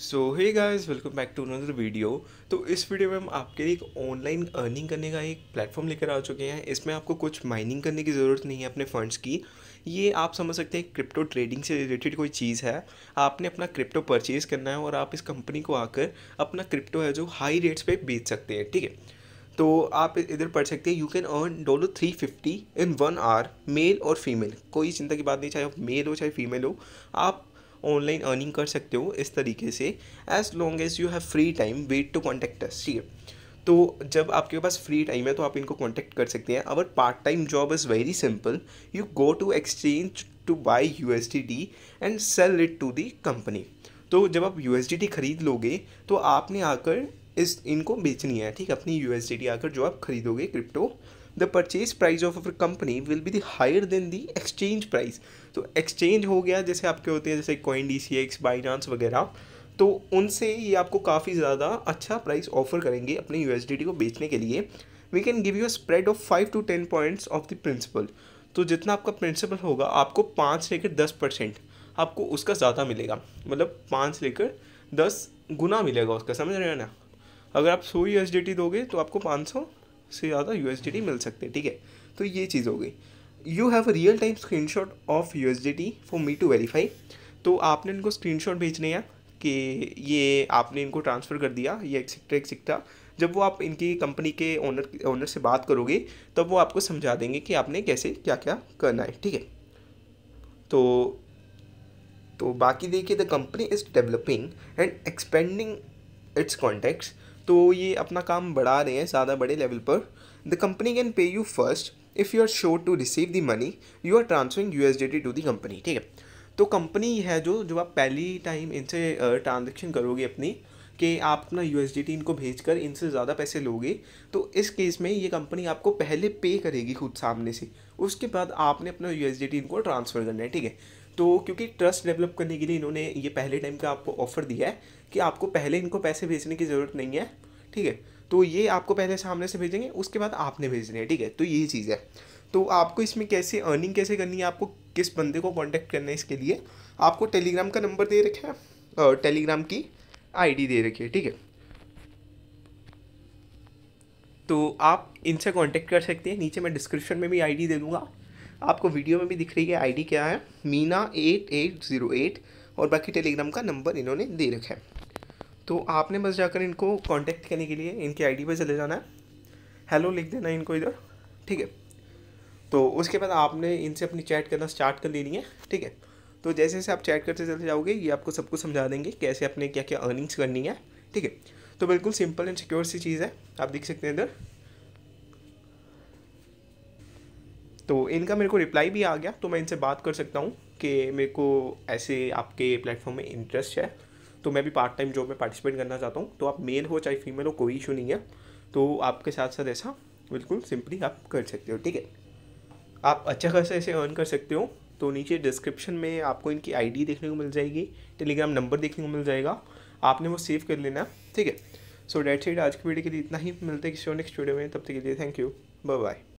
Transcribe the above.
so hey guys welcome back to another video तो इस video में हम आपके लिए एक ऑनलाइन अर्निंग करने का एक प्लेटफॉर्म लेकर आ चुके हैं इसमें आपको कुछ माइनिंग करने की ज़रूरत नहीं है अपने फंड्स की ये आप समझ सकते हैं क्रिप्टो ट्रेडिंग से रिलेटेड कोई चीज़ है आपने अपना क्रिप्टो परचेज़ करना है और आप इस कंपनी को आकर अपना क्रिप्टो है जो हाई रेट्स पर बेच सकते हैं ठीक है तो आप इधर पढ़ सकते हैं you can earn dollar three fifty in one hour male और फीमेल कोई चिंता की बात नहीं चाहे आप मेल हो चाहे फीमेल हो आप ऑनलाइन अर्निंग कर सकते हो इस तरीके से as long as you have free time wait to contact us ठीक है तो जब आपके पास फ्री टाइम है तो आप इनको कॉन्टेक्ट कर सकते हैं our part time job is very simple you go to exchange to buy U S D T and sell it to the company तो जब आप यू एस डी टी खरीद लोगे तो आपने आकर इस इनको बेचनी है ठीक अपनी यू एस डी टी आकर जो आप खरीदोगे crypto the purchase price of our company will be the higher then the exchange price तो एक्सचेंज हो गया जैसे आपके होते हैं जैसे coin D C X Binance वगैरह तो उनसे ये आपको काफ़ी ज़्यादा अच्छा प्राइस ऑफर करेंगे अपने यू को बेचने के लिए we can give you a spread of five to ten points of the principal तो जितना आपका प्रिंसिपल होगा आपको पाँच से लेकर दस परसेंट आपको उसका ज़्यादा मिलेगा मतलब पाँच से लेकर दस गुना मिलेगा उसका समझ रहे हो ना अगर आप सौ यू दोगे तो आपको पाँच सौ से ज़्यादा यू मिल सकते हैं ठीक है तो ये चीज़ हो गई you have a real time screen shot of U S D T for me to verify तो आपने इनको स्क्रीन शॉट भेजने हैं कि ये आपने इनको ट्रांसफ़र कर दिया ये एक्सेट्रा एक्सेट्रा जब वो आप इनकी कंपनी के ओनर ओनर से बात करोगे तब वो आपको समझा देंगे कि आपने कैसे क्या क्या करना है ठीक है तो तो बाकी देखिए the company is developing and expanding its contacts तो ये अपना काम बढ़ा रहे हैं ज़्यादा बड़े लेवल पर the company can pay you first if you are sure to receive the money you are transferring U S D T to the company ठीक है तो कंपनी है जो जो आप पहली टाइम इनसे ट्रांजेक्शन करोगे अपनी कि आप अपना यू एस डी टी इनको भेज कर इनसे ज़्यादा पैसे लोगे तो इस केस में ये कंपनी आपको पहले पे करेगी खुद सामने से उसके बाद आपने अपना यू एस डी टी इनको ट्रांसफ़र करना है ठीक है तो क्योंकि ट्रस्ट डेवलप करने के लिए इन्होंने ये पहले टाइम का आपको ऑफर दिया है कि आपको पहले इनको पैसे भेजने की ज़रूरत नहीं है ठीक है तो ये आपको पहले सामने से भेजेंगे उसके बाद आपने भेजने हैं ठीक है तो ये चीज़ है तो आपको इसमें कैसे अर्निंग कैसे करनी है आपको किस बंदे को कॉन्टैक्ट करना है इसके लिए आपको टेलीग्राम का नंबर दे रखा है टेलीग्राम की आईडी दे रखी है ठीक है तो आप इनसे कांटेक्ट कर सकते हैं नीचे मैं डिस्क्रिप्शन में भी आईडी दे दूंगा आपको वीडियो में भी दिख रही है आईडी क्या है Meena eight eight zero eight और बाकी टेलीग्राम का नंबर इन्होंने दे रखा है तो आपने बस जाकर इनको कांटेक्ट करने के लिए इनके आईडी पर चले जाना है हेलो लिख देना इनको इधर ठीक है तो उसके बाद आपने इनसे अपनी चैट करना स्टार्ट कर लेनी है ठीक है तो जैसे जैसे आप चैट करते चले जाओगे ये आपको सब कुछ समझा देंगे कैसे अपने क्या क्या अर्निंग्स करनी है ठीक है तो बिल्कुल सिंपल एंड सिक्योर सी चीज़ है आप देख सकते हैं इधर तो इनका मेरे को रिप्लाई भी आ गया तो मैं इनसे बात कर सकता हूँ कि मेरे को ऐसे आपके प्लेटफॉर्म में इंटरेस्ट है तो मैं भी पार्ट टाइम जॉब में पार्टिसिपेट करना चाहता हूँ तो आप मेल हो चाहे फीमेल हो कोई इशू नहीं है तो आपके साथ साथ ऐसा बिल्कुल सिंपली आप कर सकते हो ठीक है आप अच्छा खासा ऐसे अर्न कर सकते हो तो नीचे डिस्क्रिप्शन में आपको इनकी आईडी देखने को मिल जाएगी टेलीग्राम नंबर देखने को मिल जाएगा आपने वो सेव कर लेना ठीक है सो डेट साइड आज की वीडियो के लिए इतना ही मिलते हैं किसी और नेक्स्ट वीडियो में तब तक के लिए थैंक यू बाय बाय